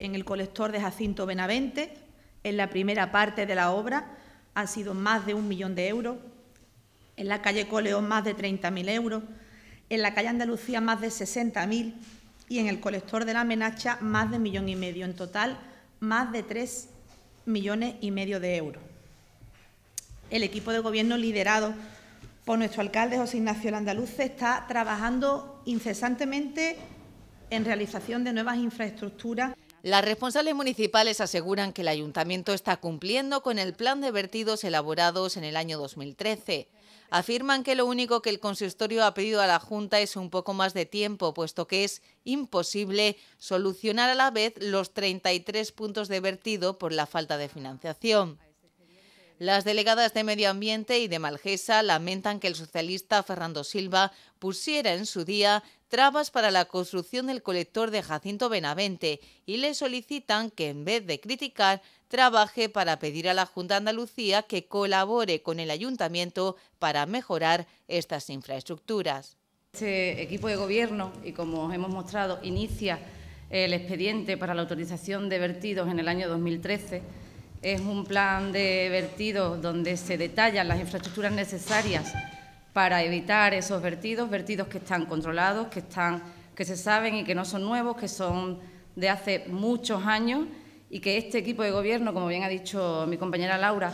en el colector de Jacinto Benavente, en la primera parte de la obra, han sido más de un millón de euros, en la calle Coleón más de 30.000 euros, en la calle Andalucía más de 60.000 y en el colector de la Menacha más de un millón y medio, en total más de tres millones y medio de euros. El equipo de gobierno liderado por nuestro alcalde José Ignacio Landaluce está trabajando incesantemente en realización de nuevas infraestructuras. Las responsables municipales aseguran que el ayuntamiento está cumpliendo con el plan de vertidos elaborados en el año 2013. Afirman que lo único que el consistorio ha pedido a la Junta es un poco más de tiempo, puesto que es imposible solucionar a la vez los 33 puntos de vertido por la falta de financiación. Las delegadas de Medio Ambiente y de Malgesa lamentan que el socialista Fernando Silva pusiera en su día trabas para la construcción del colector de Jacinto Benavente y le solicitan que en vez de criticar trabaje para pedir a la Junta de Andalucía que colabore con el ayuntamiento para mejorar estas infraestructuras. Este equipo de gobierno, y como hemos mostrado, inicia el expediente para la autorización de vertidos en el año 2013 es un plan de vertidos donde se detallan las infraestructuras necesarias para evitar esos vertidos, vertidos que están controlados, que, están, que se saben y que no son nuevos, que son de hace muchos años y que este equipo de gobierno, como bien ha dicho mi compañera Laura,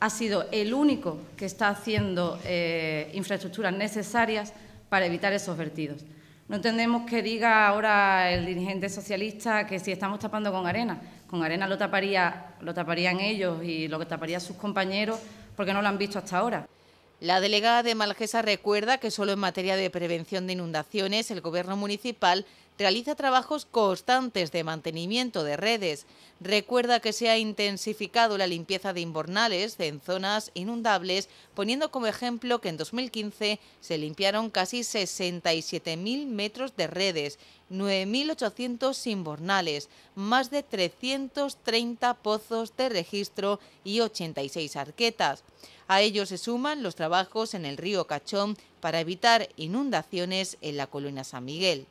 ha sido el único que está haciendo eh, infraestructuras necesarias para evitar esos vertidos. No entendemos que diga ahora el dirigente socialista que si estamos tapando con arena, con arena lo, taparía, lo taparían ellos y lo taparían sus compañeros porque no lo han visto hasta ahora. La delegada de Malgesa recuerda que solo en materia de prevención de inundaciones el Gobierno municipal realiza trabajos constantes de mantenimiento de redes. Recuerda que se ha intensificado la limpieza de inbornales en zonas inundables, poniendo como ejemplo que en 2015 se limpiaron casi 67.000 metros de redes, 9.800 inbornales, más de 330 pozos de registro y 86 arquetas. A ello se suman los trabajos en el río Cachón para evitar inundaciones en la colina San Miguel.